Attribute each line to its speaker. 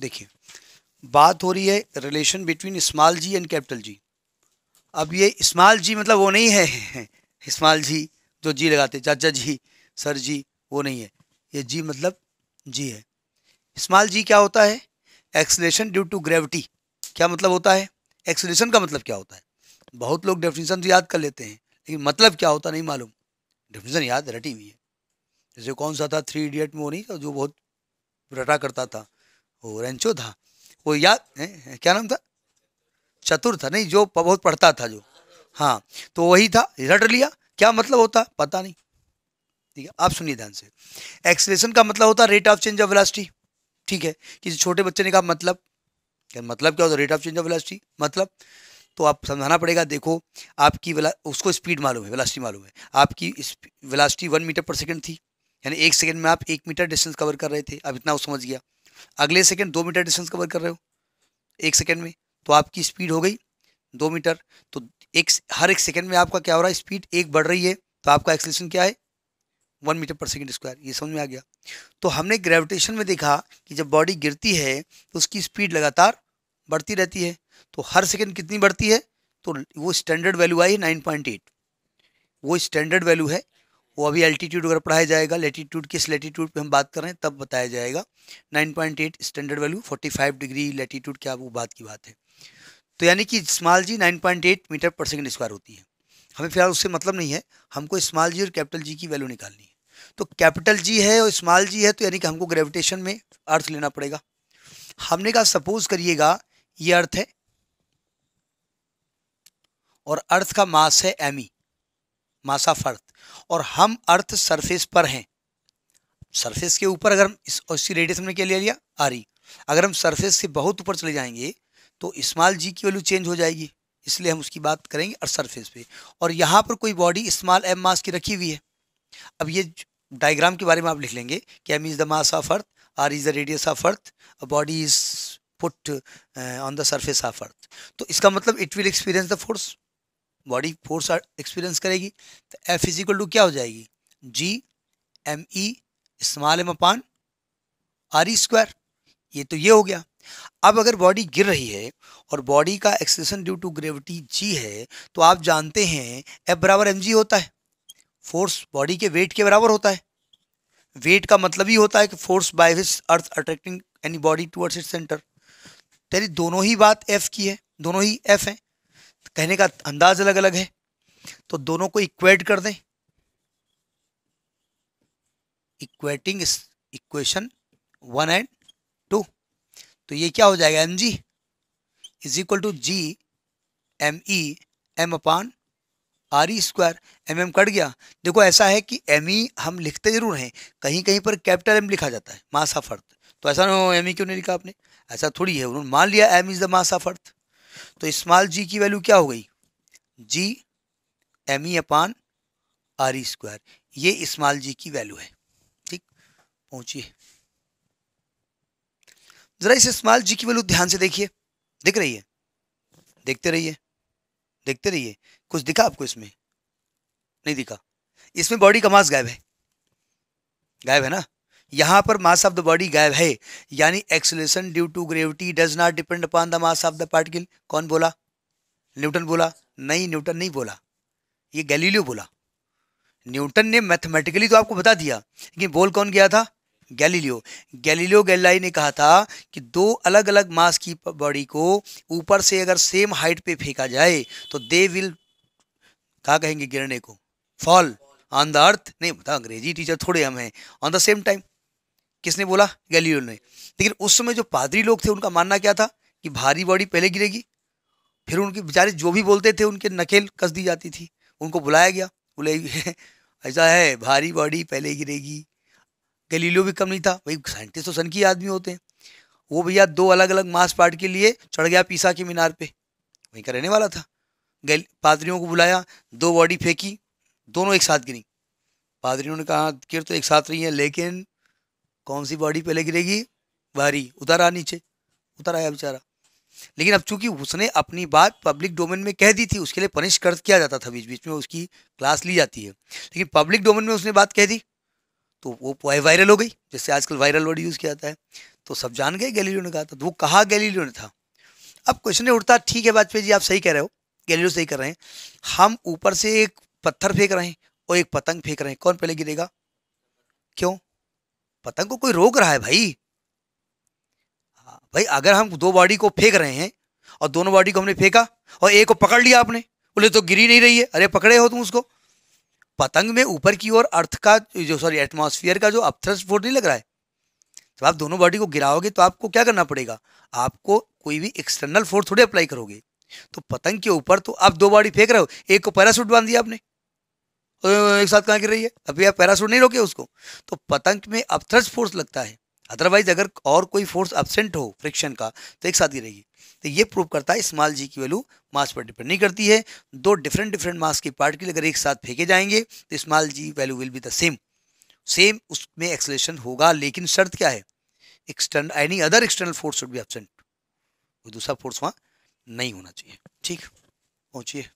Speaker 1: देखिए बात हो रही है relation between small G and capital G अब ये स्मॉल जी मतलब वो नहीं है स्मॉल जी जो जी लगाते चाचा जी सर जी वो नहीं है ये जी मतलब जी है स्मॉल जी क्या होता है एक्सलेशन ड्यू टू ग्रेविटी क्या मतलब होता है एक्सलेशन का मतलब क्या होता है बहुत लोग डेफिनेशन तो याद कर लेते हैं लेकिन मतलब क्या होता नहीं मालूम डेफिनेशन याद रटी हुई है जैसे कौन सा था थ्री इडियट में वो नहीं था जो बहुत रटा करता था वो रेंचो था वो याद क्या नाम था चतुर था नहीं जो बहुत पढ़ता था जो हाँ तो वही था रट लिया क्या मतलब होता पता नहीं ठीक है आप सुनिए ध्यान से एक्सलेशन का मतलब होता rate of change of velocity ठीक है किसी छोटे बच्चे ने कहा मतलब क्या मतलब क्या होता rate of change of velocity मतलब तो आप समझाना पड़ेगा देखो आपकी उसको स्पीड मालूम है वेलासिटी मालूम है आपकी velocity one metre per second थी यानी एक सेकेंड में आप एक मीटर डिस्टेंस कवर कर रहे थे अब इतना वो समझ गया अगले सेकेंड दो मीटर डिस्टेंस कवर कर रहे हो एक सेकेंड में तो आपकी स्पीड हो गई दो मीटर तो एक हर एक सेकेंड में आपका क्या हो रहा है स्पीड एक बढ़ रही है तो आपका एक्सलेशन क्या है one metre per second square ये समझ में आ गया तो हमने ग्रेविटेशन में देखा कि जब बॉडी गिरती है तो उसकी स्पीड लगातार बढ़ती रहती है तो हर सेकेंड कितनी बढ़ती है तो वो स्टैंडर्ड वैल्यू आई है नाइन पॉइंट एट वो स्टैंडर्ड वैल्यू है वो अभी एल्टीट्यूड अगर पढ़ाया जाएगा लेटीट्यूड किस लेटीट्यूड पे हम बात कर रहे हैं तब बताया जाएगा 9.8 स्टैंडर्ड वैल्यू 45 डिग्री लेटीट्यूड क्या वो बात की बात है तो यानी कि small G 9.8 metre per second square होती है हमें फिलहाल उससे मतलब नहीं है हमको स्मॉल जी और कैपिटल जी की वैल्यू निकालनी है तो कैपिटल जी है और स्मॉल जी है तो यानी कि हमको ग्रेविटेशन में अर्थ लेना पड़ेगा हमने कहा सपोज करिएगा ये अर्थ है और अर्थ का मास है एम ई e। मासा फर्थ और हम अर्थ सरफेस पर हैं सरफेस के ऊपर अगर हम इस उसी रेडियस हमने क्या ले लिया आर रही अगर हम सरफेस से बहुत ऊपर चले जाएंगे तो स्मॉल जी की वैल्यू चेंज हो जाएगी इसलिए हम उसकी बात करेंगे अर्थ सरफेस पे और यहाँ पर कोई बॉडी स्मॉल एम मास की रखी हुई है अब ये डायग्राम के बारे में आप लिख लेंगे कि M is the mass of earth R is the radius of earth body is put on the surface of earth तो इसका मतलब it will experience the force body force experience करेगी तो एफ फिजिकल टू क्या हो जाएगी जी M E इस्तेमाल M upon R E square ये तो ये हो गया अब अगर बॉडी गिर रही है और बॉडी का acceleration due to gravity G है तो आप जानते हैं एफ बराबर एम जी होता है फोर्स बॉडी के वेट के बराबर होता है वेट का मतलब ही होता है कि force by which earth attracting any body towards it centre तेरी दोनों ही बात एफ की है दोनों ही एफ हैं कहने का अंदाज अलग अलग है तो दोनों को इक्वेट कर दें equating equation one and two तो ये क्या हो जाएगा M G is equal to G M E M upon R E square M M cut गया देखो ऐसा है कि एम ई e हम लिखते जरूर हैं कहीं कहीं पर कैपिटल एम लिखा जाता है मास ऑफ अर्थ तो ऐसा ना हो एम ई e क्यों नहीं लिखा आपने ऐसा थोड़ी है उन्होंने मान लिया M is the mass of earth तो स्मॉल जी की वैल्यू क्या हो गई G M E upon R E square ये स्मॉल जी की वैल्यू है ठीक पहुंचिए जरा इस स्मॉल जी की वैल्यू ध्यान से देखिए दिख रही है देखते रहिए देखते रहिए कुछ दिखा आपको इसमें नहीं दिखा इसमें बॉडी का मास गायब है गायब है ना यहाँ पर मास ऑफ द बॉडी गायब है यानी acceleration due to gravity does not depend upon the mass of the particle कौन बोला न्यूटन बोला नहीं न्यूटन नहीं बोला ये गैलीलियो बोला न्यूटन ने मैथमेटिकली तो आपको बता दिया लेकिन बोल कौन गया था गैलीलियो गैलीलियो गैलाई ने कहा था कि दो अलग अलग मास की बॉडी को ऊपर से अगर सेम हाइट पे फेंका जाए तो दे विल कहा कहेंगे गिरने को फॉल ऑन द अर्थ नहीं बता अंग्रेजी टीचर थोड़े हम हैं ऑन द सेम टाइम किसने बोला गैलीलियो ने लेकिन उस समय जो पादरी लोग थे उनका मानना क्या था कि भारी बॉडी पहले गिरेगी फिर उनके बेचारे जो भी बोलते थे उनके नकेल कस दी जाती थी उनको बुलाया गया बोले ऐसा है भारी बॉडी पहले गिरेगी गलीलो भी कम नहीं था भाई साइंटिस्ट तो सन की आदमी होते हैं वो भैया दो अलग अलग मास पार्ट के लिए चढ़ गया पीसा के मीनार पे वहीं का रहने वाला था गल पादरियों को बुलाया दो बॉडी फेंकी दोनों एक साथ गिरी पादरियों ने कहा गिर तो एक साथ रही हैं लेकिन कौन सी बॉडी पहले गिरेगी उतर आ नीचे उतर आया बेचारा लेकिन अब चूंकि उसने अपनी बात पब्लिक डोमेन में कह दी थी उसके लिए पनिश कर किया जाता था बीच बीच में उसकी क्लास ली जाती है लेकिन पब्लिक डोमेन में उसने बात कह दी तो वो वायरल हो गई जैसे आजकल वायरल वर्ड यूज़ किया जाता है तो सब जान गए गैलीलियो ने कहा था तो वो कहा गैलीलियो ने था अब क्वेश्चन उठता ठीक है वाजपेयी जी आप सही कह रहे हो गैलीलियो सही कर रहे हैं हम ऊपर से एक पत्थर फेंक रहे हैं और एक पतंग फेंक रहे हैं कौन पहले गिरेगा क्यों पतंग को कोई रोक रहा है भाई हाँ, भाई अगर हम दो बॉडी को फेंक रहे हैं और दोनों बॉडी को हमने फेंका और एक को पकड़ लिया आपने बोले तो गिरी नहीं रही है अरे पकड़े हो तुम उसको पतंग में ऊपर की ओर अर्थ का जो सॉरी एटमोसफियर का जो अपथ्रस्ट फोर्स नहीं लग रहा है जब आप दोनों बॉडी को गिराओगे तो आपको क्या करना पड़ेगा आपको कोई भी एक्सटर्नल फोर्स थोड़ी अप्लाई करोगे तो पतंग के ऊपर तो आप दो बॉडी फेंक रहे हो एक को पैरासूट बांध दिया आपने एक साथ कहाँ गिर रही है अभी आप पैरासूट नहीं रोके उसको तो पतंग में अपथ्रस्ट फोर्स लगता है अदरवाइज अगर और कोई फोर्स एबसेंट हो फ्रिक्शन का तो एक साथ गिरेगी तो ये प्रूव करता है स्मॉल जी की वैल्यू मास पर डिपेंड नहीं करती है दो डिफरेंट डिफरेंट मास के पार्टिकल अगर एक साथ फेंके जाएंगे तो small G value will be the same same उसमें एक्सलेशन होगा लेकिन शर्त क्या है external any other external force should be absent कोई दूसरा फोर्स वहाँ नहीं होना चाहिए ठीक पहुँचिए